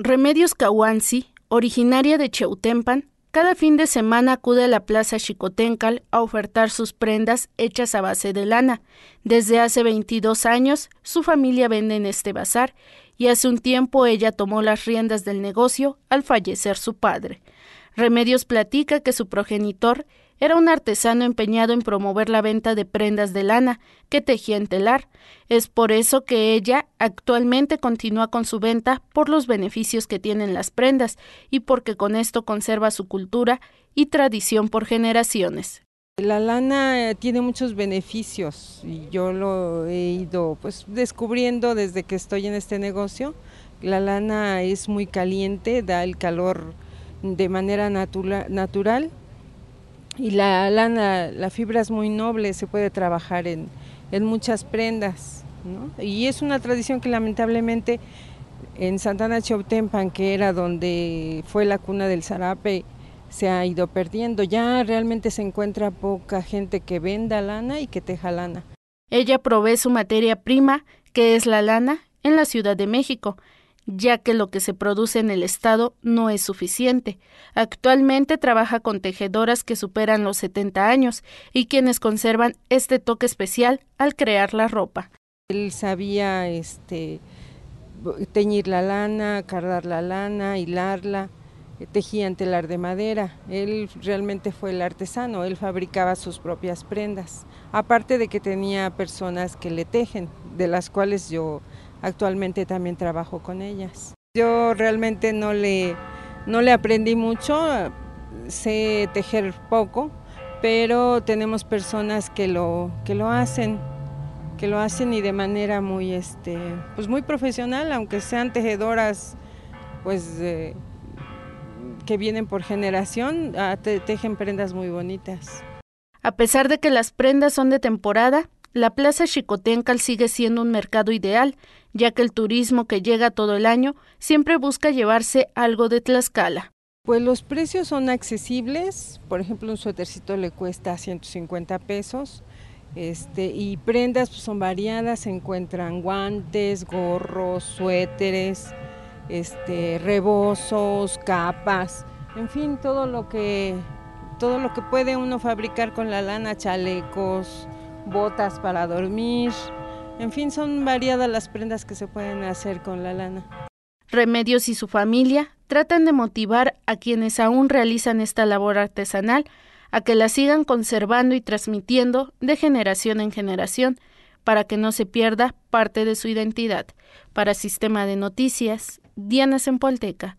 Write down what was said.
Remedios Kawansi, originaria de Cheutempan, cada fin de semana acude a la Plaza Chicotencal a ofertar sus prendas hechas a base de lana. Desde hace 22 años, su familia vende en este bazar y hace un tiempo ella tomó las riendas del negocio al fallecer su padre. Remedios platica que su progenitor era un artesano empeñado en promover la venta de prendas de lana que tejía en telar. Es por eso que ella actualmente continúa con su venta por los beneficios que tienen las prendas y porque con esto conserva su cultura y tradición por generaciones. La lana eh, tiene muchos beneficios y yo lo he ido pues descubriendo desde que estoy en este negocio. La lana es muy caliente, da el calor de manera natural y la lana, la fibra es muy noble, se puede trabajar en, en muchas prendas. ¿no? Y es una tradición que lamentablemente en Santana Chautempan, que era donde fue la cuna del zarape, se ha ido perdiendo. Ya realmente se encuentra poca gente que venda lana y que teja lana. Ella provee su materia prima, que es la lana, en la Ciudad de México ya que lo que se produce en el Estado no es suficiente. Actualmente trabaja con tejedoras que superan los 70 años y quienes conservan este toque especial al crear la ropa. Él sabía este, teñir la lana, cardar la lana, hilarla, eh, tejía telar de madera. Él realmente fue el artesano, él fabricaba sus propias prendas, aparte de que tenía personas que le tejen, de las cuales yo actualmente también trabajo con ellas. Yo realmente no le, aprendí mucho, sé tejer poco, pero tenemos personas que lo, hacen que lo hacen y de manera muy este pues muy profesional aunque sean tejedoras pues que vienen por generación ah, tejen prendas muy bonitas. A pesar de que las prendas son de temporada, la Plaza Chicotencal sigue siendo un mercado ideal, ya que el turismo que llega todo el año siempre busca llevarse algo de Tlaxcala. Pues los precios son accesibles, por ejemplo un suétercito le cuesta 150 pesos, este, y prendas pues, son variadas, se encuentran guantes, gorros, suéteres, este, rebozos, capas, en fin, todo lo que todo lo que puede uno fabricar con la lana, chalecos, botas para dormir. En fin, son variadas las prendas que se pueden hacer con la lana. Remedios y su familia tratan de motivar a quienes aún realizan esta labor artesanal a que la sigan conservando y transmitiendo de generación en generación para que no se pierda parte de su identidad. Para Sistema de Noticias, Diana Sempolteca.